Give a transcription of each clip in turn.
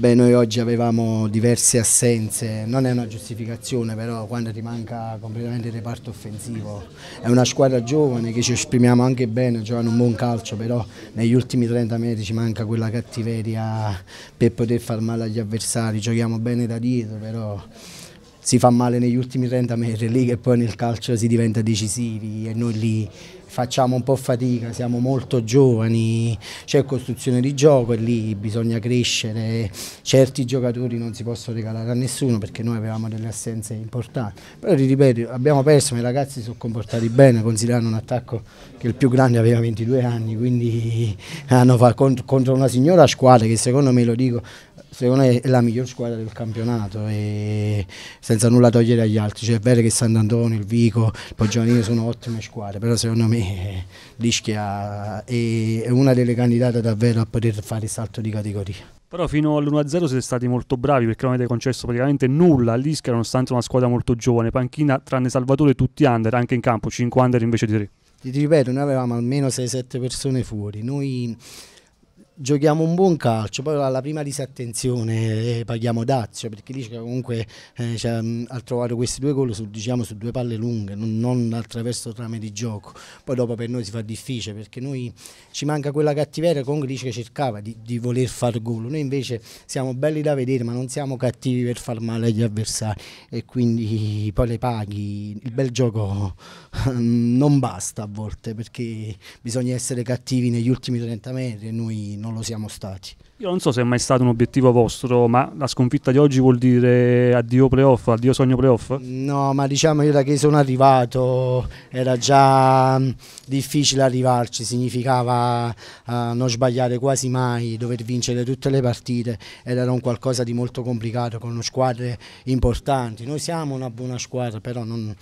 Vabbè, noi oggi avevamo diverse assenze, non è una giustificazione però quando ti manca completamente il reparto offensivo. È una squadra giovane che ci esprimiamo anche bene, giocano un buon calcio, però negli ultimi 30 metri ci manca quella cattiveria per poter far male agli avversari, giochiamo bene da dietro, però si fa male negli ultimi 30 metri, lì che poi nel calcio si diventa decisivi e noi lì facciamo un po' fatica, siamo molto giovani, c'è costruzione di gioco e lì bisogna crescere, certi giocatori non si possono regalare a nessuno perché noi avevamo delle assenze importanti, però ti ripeto abbiamo perso ma i ragazzi si sono comportati bene considerando un attacco che il più grande aveva 22 anni, quindi hanno fatto contro una signora squadra che secondo me lo dico secondo me è la miglior squadra del campionato e senza nulla togliere agli altri, cioè, è vero che Sant'Antonio, il Vico, il Poggianino sono ottime squadre, però secondo me eh, l'Ischia è una delle candidate davvero a poter fare il salto di categoria. Però fino all'1-0 siete stati molto bravi perché non avete concesso praticamente nulla all'Ischia nonostante una squadra molto giovane, panchina tranne Salvatore tutti under, anche in campo 5 under invece di 3. Ti ripeto, noi avevamo almeno 6-7 persone fuori, noi giochiamo un buon calcio, poi alla prima disattenzione eh, paghiamo Dazio perché dice che comunque eh, cioè, ha mm, trovato questi due gol su, diciamo, su due palle lunghe, non, non, attraverso trame di gioco, poi dopo per noi si fa difficile perché noi ci manca quella cattiveria, comunque dice che cercava di, di voler far gol, noi invece siamo belli da vedere ma non siamo cattivi per far male agli avversari e quindi poi le paghi, il bel gioco mm, non basta a volte perché bisogna essere cattivi negli ultimi 30 metri e noi non non lo siamo stati. Io non so se è mai stato un obiettivo vostro, ma la sconfitta di oggi vuol dire addio playoff, addio sogno playoff? No, ma diciamo io da che sono arrivato era già mm, difficile arrivarci, significava uh, non sbagliare quasi mai, dover vincere tutte le partite ed era un qualcosa di molto complicato con squadre importanti. Noi siamo una buona squadra, però non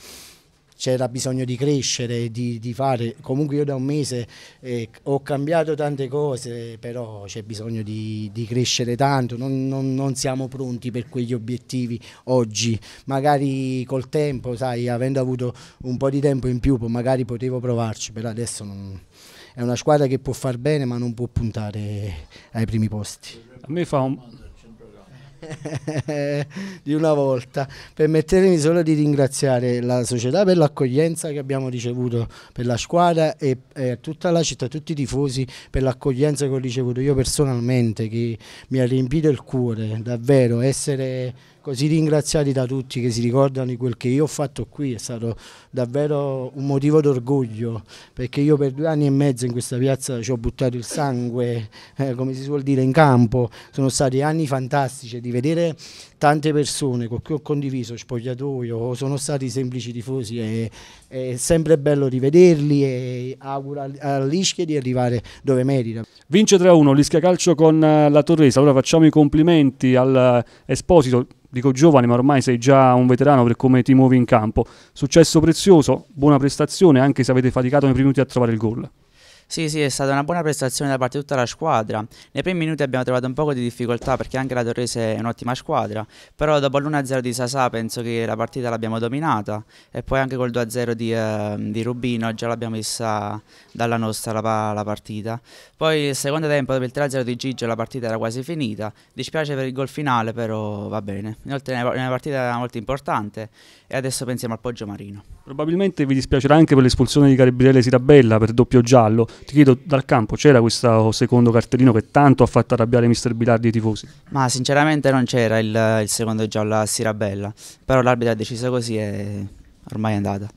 c'era bisogno di crescere, di, di, fare. Comunque io da un mese eh, ho cambiato tante cose, però c'è bisogno di, di crescere tanto, non, non, non, siamo pronti per quegli obiettivi oggi. Magari col tempo, sai, avendo avuto un po' di tempo in più, magari potevo provarci, però adesso non... è una squadra che può far bene ma non può puntare ai primi posti. A me fa un, di una volta. Permettetemi solo di ringraziare la società per l'accoglienza che abbiamo ricevuto per la squadra e, e tutta la città, tutti i tifosi per l'accoglienza che ho ricevuto io personalmente che mi ha riempito il cuore, davvero essere così ecco, ringraziati da tutti che si ricordano di quel che io ho fatto qui, è stato davvero un motivo d'orgoglio perché io per due anni e mezzo in questa piazza ci ho buttato il sangue, eh, come si suol dire, in campo, sono stati anni fantastici di vedere tante persone con cui ho condiviso spogliatoio, o sono stati semplici tifosi, è, è sempre bello rivederli e auguro all'Ischia di arrivare dove merita. Vince 3-1 l'Ischia Calcio con eh, la Torresa, allora facciamo i complimenti all'Esposito, eh, dico giovane ma ormai sei già un veterano per come ti muovi in campo, successo prezioso, buona prestazione anche se avete faticato nei primi minuti a trovare il gol. Sì, sì, è stata una buona prestazione da parte di tutta la squadra. Nei primi minuti abbiamo trovato un po' di difficoltà perché anche la Torrese è un'ottima squadra, però dopo l'1-0 di Sasà penso che la partita l'abbiamo dominata e poi anche col 2-0 di, eh, di, Rubino già l'abbiamo messa dalla nostra la, la, partita. Poi il secondo tempo dopo il 3-0 di Gigio la partita era quasi finita, dispiace per il gol finale però va bene. Inoltre è una partita molto importante e adesso pensiamo al Poggio Marino. Probabilmente vi dispiacerà anche per l'espulsione di Caribriele Sirabella per doppio giallo ti chiedo, dal campo c'era questo oh, secondo cartellino che tanto ha fatto arrabbiare Mister Bilardi e i tifosi? Ma sinceramente non c'era il, il secondo giallo a Sirabella, però l'arbitro ha deciso così e ormai è andata.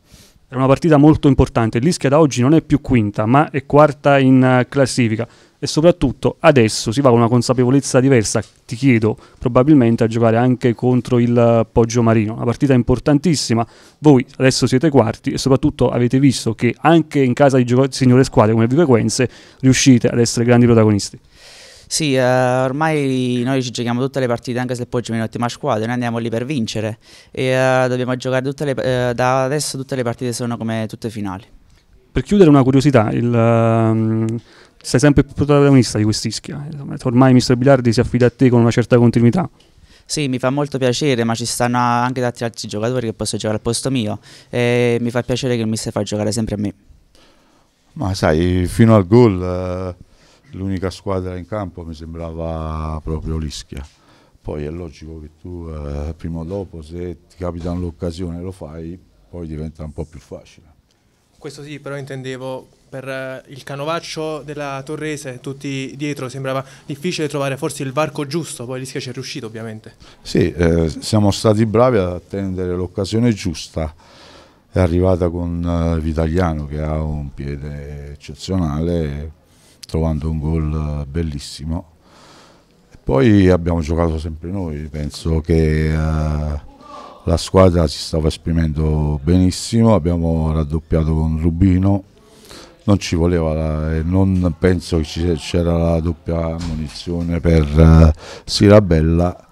Era una partita molto importante. L'Ischia da oggi non è più quinta, ma è quarta in eh, classifica. E soprattutto adesso si va con una consapevolezza diversa, ti chiedo, probabilmente a giocare anche contro il eh, Poggio Marino. Una partita importantissima. Voi adesso siete quarti e soprattutto avete visto che anche in casa di signore squadre come Vivequenze riuscite ad essere grandi protagonisti. Sì, eh, ormai noi ci giochiamo tutte le partite, anche se poi ci viene un'ottima squadra, noi andiamo lì per vincere e eh, dobbiamo giocare tutte le, eh, da adesso tutte le partite sono come tutte finali. Per chiudere una curiosità, il, um, sei sempre il protagonista di quest'ischia, ormai mister Bilardi si affida a te con una certa continuità. Sì, mi fa molto piacere, ma ci stanno anche tanti altri giocatori che possono giocare al posto mio e mi fa piacere che il mister fa giocare sempre a me. Ma sai, fino al gol... Uh l'unica squadra in campo mi sembrava proprio l'Ischia. Poi è logico che tu eh, prima o dopo se ti capita l'occasione lo fai, poi diventa un po' più facile. Questo sì, però intendevo per eh, il canovaccio della Torrese, tutti dietro, sembrava difficile trovare forse il varco giusto, poi l'Ischia ci è riuscito ovviamente. Sì, eh, siamo stati bravi ad attendere l'occasione giusta, è arrivata con eh, Vitaliano che ha un piede eccezionale, trovando un gol eh, bellissimo. poi abbiamo giocato sempre noi, penso che eh, la squadra si stava esprimendo benissimo, abbiamo raddoppiato con Rubino, non ci voleva, la, non penso che c'era la doppia munizione per eh, Sirabella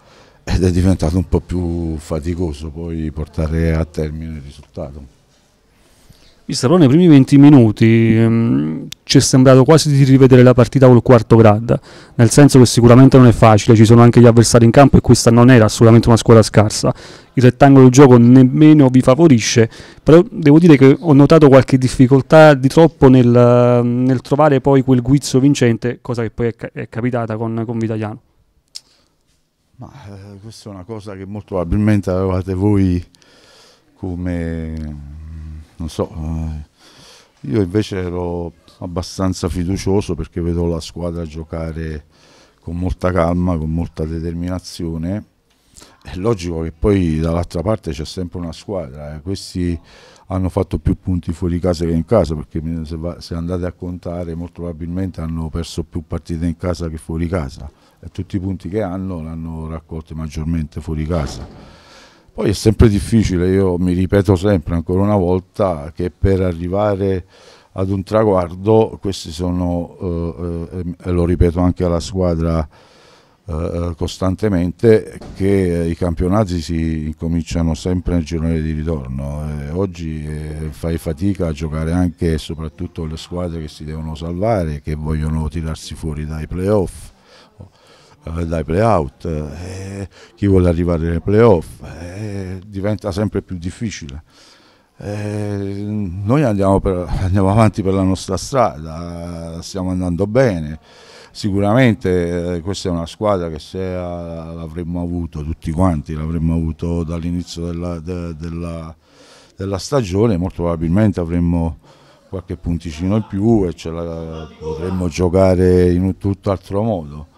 ed è diventato un po' più faticoso poi portare a termine il risultato. Vista però nei primi 20 minuti ehm, ci è sembrato quasi di rivedere la partita col quarto grado, nel senso che sicuramente non è facile, ci sono anche gli avversari in campo e questa non era assolutamente una squadra scarsa. Il rettangolo del gioco nemmeno vi favorisce, però devo dire che ho notato qualche difficoltà di troppo nel, nel trovare poi quel guizzo vincente, cosa che poi è, è capitata con, con Vitaliano. Ma eh, questa è una cosa che molto probabilmente avevate voi come non so, eh, io invece ero abbastanza fiducioso perché vedo la squadra giocare con molta calma, con molta determinazione. È logico che poi dall'altra parte c'è sempre una squadra, eh. questi hanno fatto più punti fuori casa che in casa, perché se, andate a contare molto probabilmente hanno perso più partite in casa che fuori casa e tutti i punti che hanno l'hanno raccolto maggiormente fuori casa poi è sempre difficile, io mi ripeto sempre ancora una volta che per arrivare ad un traguardo, questi sono, eh, eh e lo ripeto anche alla squadra eh, eh, costantemente, che i campionati si incominciano sempre nel girone di ritorno. Eh, oggi fai fatica a giocare anche e soprattutto le squadre che si devono salvare, che vogliono tirarsi fuori dai playoff dai playout chi vuole arrivare ai playoff, eh, diventa sempre più difficile. Eh, noi andiamo, per, andiamo, avanti per la nostra strada, stiamo andando bene. Sicuramente eh, questa è una squadra che se l'avremmo avuto tutti quanti, l'avremmo avuto dall'inizio della, de, della, della stagione, molto probabilmente avremmo qualche punticino in più e ce la potremmo giocare in un tutt'altro modo.